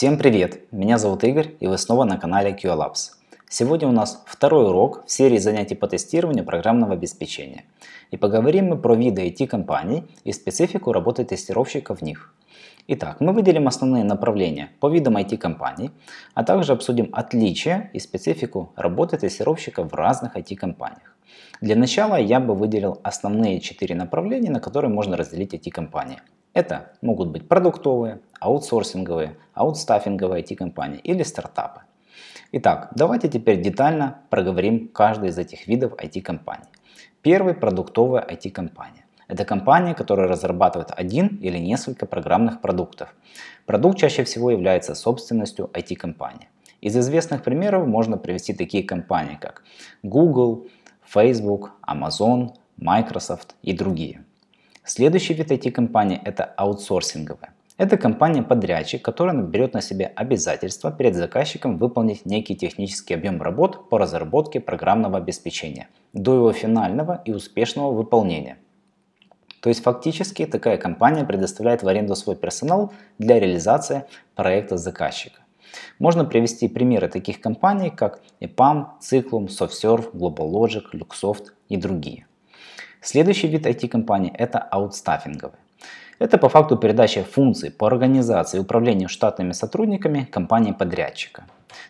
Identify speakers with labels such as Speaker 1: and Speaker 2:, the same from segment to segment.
Speaker 1: Всем привет! Меня зовут Игорь и вы снова на канале QLabs. Сегодня у нас второй урок в серии занятий по тестированию программного обеспечения. И поговорим мы про виды IT-компаний и специфику работы тестировщика в них. Итак, мы выделим основные направления по видам IT-компаний, а также обсудим отличия и специфику работы тестировщика в разных IT-компаниях. Для начала я бы выделил основные четыре направления, на которые можно разделить IT-компании – это могут быть продуктовые, аутсорсинговые, аутстаффинговые IT-компании или стартапы. Итак, давайте теперь детально проговорим каждый из этих видов IT-компаний. Первый – продуктовая IT-компания. Это компания, которая разрабатывает один или несколько программных продуктов. Продукт чаще всего является собственностью IT-компании. Из известных примеров можно привести такие компании, как Google, Facebook, Amazon, Microsoft и другие – Следующий вид IT-компании – это аутсорсинговая. Это компания-подрядчик, которая берет на себя обязательство перед заказчиком выполнить некий технический объем работ по разработке программного обеспечения до его финального и успешного выполнения. То есть фактически такая компания предоставляет в аренду свой персонал для реализации проекта заказчика. Можно привести примеры таких компаний, как EPAM, Циклум, SoftServe, GlobalLogic, Luxoft и другие. Следующий вид IT-компаний – это аутстаффинговые. Это по факту передача функций по организации и управлению штатными сотрудниками компании-подрядчика.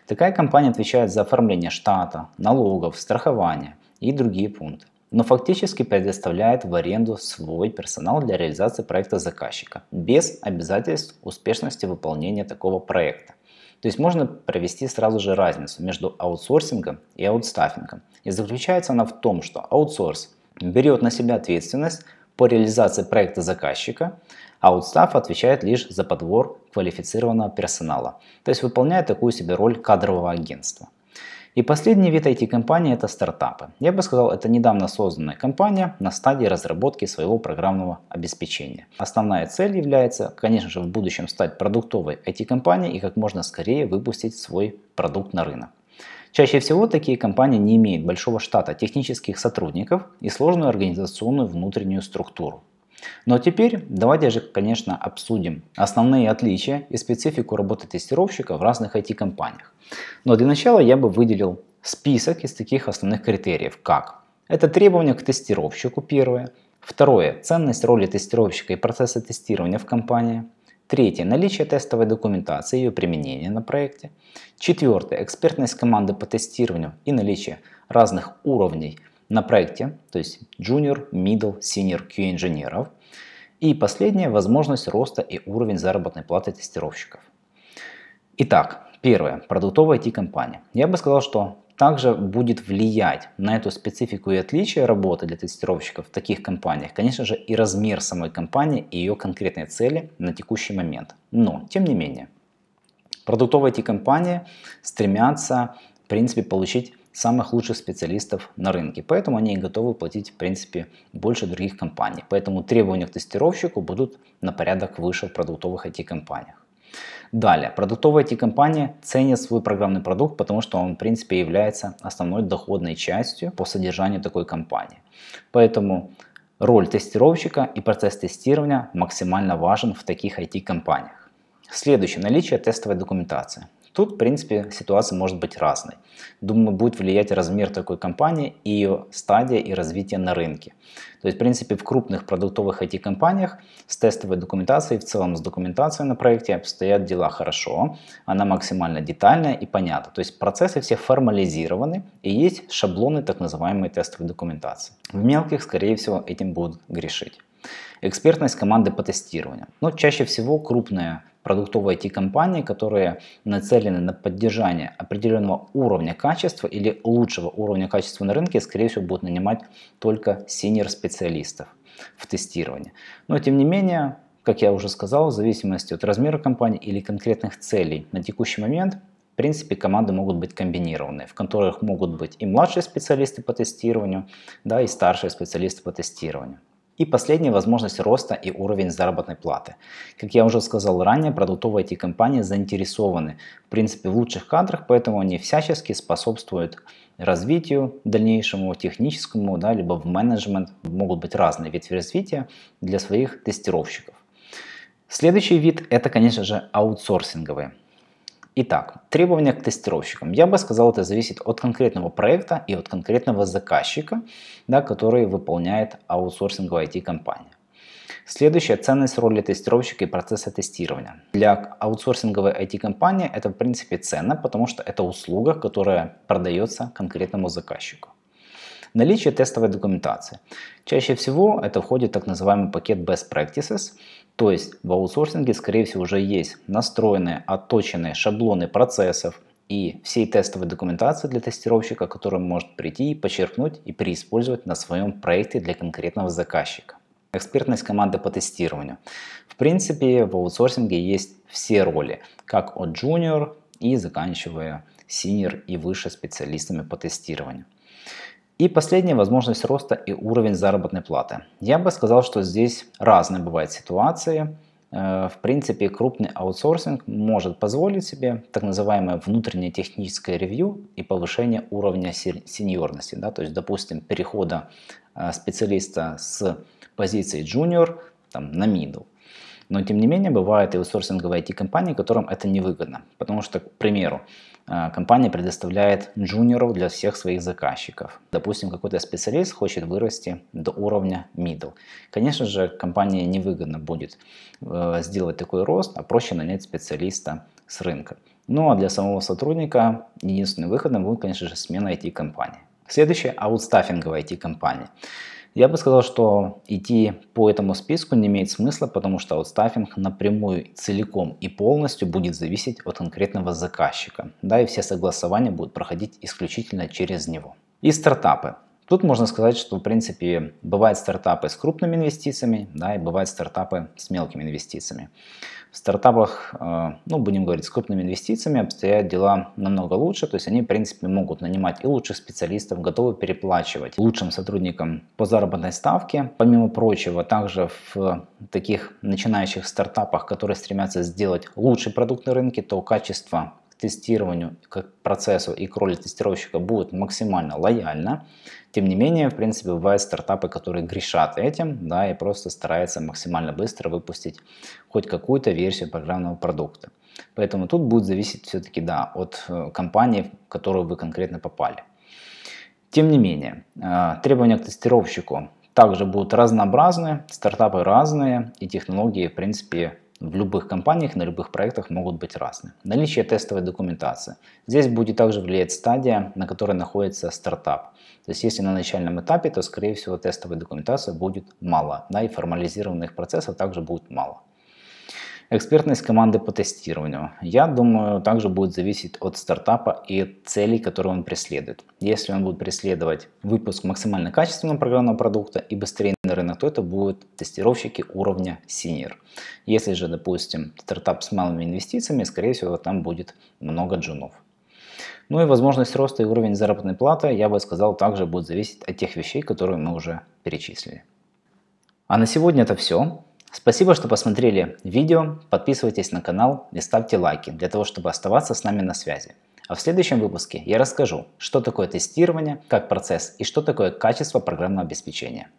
Speaker 1: Такая компания отвечает за оформление штата, налогов, страхования и другие пункты, но фактически предоставляет в аренду свой персонал для реализации проекта заказчика, без обязательств успешности выполнения такого проекта. То есть можно провести сразу же разницу между аутсорсингом и аутстаффингом. И заключается она в том, что аутсорс – берет на себя ответственность по реализации проекта заказчика, а аутстаф отвечает лишь за подбор квалифицированного персонала, то есть выполняет такую себе роль кадрового агентства. И последний вид IT-компании – это стартапы. Я бы сказал, это недавно созданная компания на стадии разработки своего программного обеспечения. Основная цель является, конечно же, в будущем стать продуктовой IT-компанией и как можно скорее выпустить свой продукт на рынок. Чаще всего такие компании не имеют большого штата технических сотрудников и сложную организационную внутреннюю структуру. Но теперь давайте же, конечно, обсудим основные отличия и специфику работы тестировщика в разных IT-компаниях. Но для начала я бы выделил список из таких основных критериев, как это требования к тестировщику первое, второе – ценность роли тестировщика и процесса тестирования в компании – Третье. Наличие тестовой документации и ее применение на проекте. Четвертое. Экспертность команды по тестированию и наличие разных уровней на проекте, то есть junior, middle, senior QA инженеров. И последнее. Возможность роста и уровень заработной платы тестировщиков. Итак, первое. Продуктовая IT-компания. Я бы сказал, что также будет влиять на эту специфику и отличие работы для тестировщиков в таких компаниях, конечно же, и размер самой компании и ее конкретные цели на текущий момент. Но, тем не менее, продуктовые эти компании стремятся, в принципе, получить самых лучших специалистов на рынке. Поэтому они готовы платить, в принципе, больше других компаний. Поэтому требования к тестировщику будут на порядок выше в продуктовых IT-компаниях. Далее, продуктовые IT-компании ценят свой программный продукт, потому что он, в принципе, является основной доходной частью по содержанию такой компании. Поэтому роль тестировщика и процесс тестирования максимально важен в таких IT-компаниях. Следующее, наличие тестовой документации. Тут, в принципе, ситуация может быть разной. Думаю, будет влиять размер такой компании ее стадия и развитие на рынке. То есть, в принципе, в крупных продуктовых IT-компаниях с тестовой документацией, в целом с документацией на проекте обстоят дела хорошо. Она максимально детальная и понятна. То есть процессы все формализированы и есть шаблоны так называемой тестовой документации. В мелких, скорее всего, этим будут грешить. Экспертность команды по тестированию. Но ну, чаще всего крупная продуктовые IT-компании, которые нацелены на поддержание определенного уровня качества или лучшего уровня качества на рынке, скорее всего, будут нанимать только синер-специалистов в тестировании. Но, тем не менее, как я уже сказал, в зависимости от размера компании или конкретных целей на текущий момент – в принципе, команды могут быть комбинированы, в которых могут быть и младшие специалисты по тестированию, да, и старшие специалисты по тестированию. И последняя возможность роста и уровень заработной платы. Как я уже сказал ранее, продуктовые эти компании заинтересованы в принципе в лучших кадрах, поэтому они всячески способствуют развитию дальнейшему, техническому, да, либо в менеджмент, могут быть разные ветви развития для своих тестировщиков. Следующий вид это, конечно же, аутсорсинговые. Итак, требования к тестировщикам. Я бы сказал, это зависит от конкретного проекта и от конкретного заказчика, да, который выполняет аутсорсинговая IT-компания. Следующая ценность роли тестировщика и процесса тестирования. Для аутсорсинговой IT-компании это в принципе ценно, потому что это услуга, которая продается конкретному заказчику. Наличие тестовой документации. Чаще всего это входит в так называемый пакет Best Practices – то есть в аутсорсинге, скорее всего, уже есть настроенные, отточенные шаблоны процессов и всей тестовой документации для тестировщика, который может прийти и подчеркнуть и переиспользовать на своем проекте для конкретного заказчика экспертность команды по тестированию. В принципе, в аутсорсинге есть все роли, как от junior и заканчивая senior и выше специалистами по тестированию. И последняя возможность роста и уровень заработной платы. Я бы сказал, что здесь разные бывают ситуации. Э, в принципе, крупный аутсорсинг может позволить себе так называемое внутреннее техническое ревью и повышение уровня сеньорности. Да? То есть, допустим, перехода э, специалиста с позиции junior там, на middle. Но, тем не менее, бывают и аутсорсинговые IT-компании, которым это невыгодно. Потому что, к примеру, а, компания предоставляет джуниоров для всех своих заказчиков. Допустим, какой-то специалист хочет вырасти до уровня middle. Конечно же, компании невыгодно будет э, сделать такой рост, а проще нанять специалиста с рынка. Ну а для самого сотрудника единственным выходом будет, конечно же, смена IT-компании. Следующая – аутстаффинговая IT-компания. Я бы сказал, что идти по этому списку не имеет смысла, потому что аутстаффинг напрямую, целиком и полностью будет зависеть от конкретного заказчика. Да, и все согласования будут проходить исключительно через него. И стартапы. Тут можно сказать, что, в принципе, бывают стартапы с крупными инвестициями, да, и бывают стартапы с мелкими инвестициями. В стартапах, э, ну, будем говорить, с крупными инвестициями обстоят дела намного лучше, то есть они, в принципе, могут нанимать и лучших специалистов, готовы переплачивать лучшим сотрудникам по заработной ставке. Помимо прочего, также в таких начинающих стартапах, которые стремятся сделать лучший продукт на рынке, то качество тестированию как процессу и к роли тестировщика будет максимально лояльно. Тем не менее, в принципе, бывают стартапы, которые грешат этим, да, и просто стараются максимально быстро выпустить хоть какую-то версию программного продукта. Поэтому тут будет зависеть все-таки, да, от э, компании, в которую вы конкретно попали. Тем не менее, э, требования к тестировщику также будут разнообразны, стартапы разные и технологии, в принципе, в любых компаниях на любых проектах могут быть разные. Наличие тестовой документации. Здесь будет также влиять стадия, на которой находится стартап. То есть если на начальном этапе, то скорее всего тестовой документации будет мало, да, и формализированных процессов также будет мало. Экспертность команды по тестированию. Я думаю, также будет зависеть от стартапа и целей, которые он преследует. Если он будет преследовать выпуск максимально качественного программного продукта и быстрее на рынок, то это будут тестировщики уровня senior. Если же, допустим, стартап с малыми инвестициями, скорее всего, там будет много джунов. Ну и возможность роста и уровень заработной платы, я бы сказал, также будет зависеть от тех вещей, которые мы уже перечислили. А на сегодня это все. Спасибо, что посмотрели видео, подписывайтесь на канал и ставьте лайки, для того, чтобы оставаться с нами на связи. А в следующем выпуске я расскажу, что такое тестирование, как процесс и что такое качество программного обеспечения.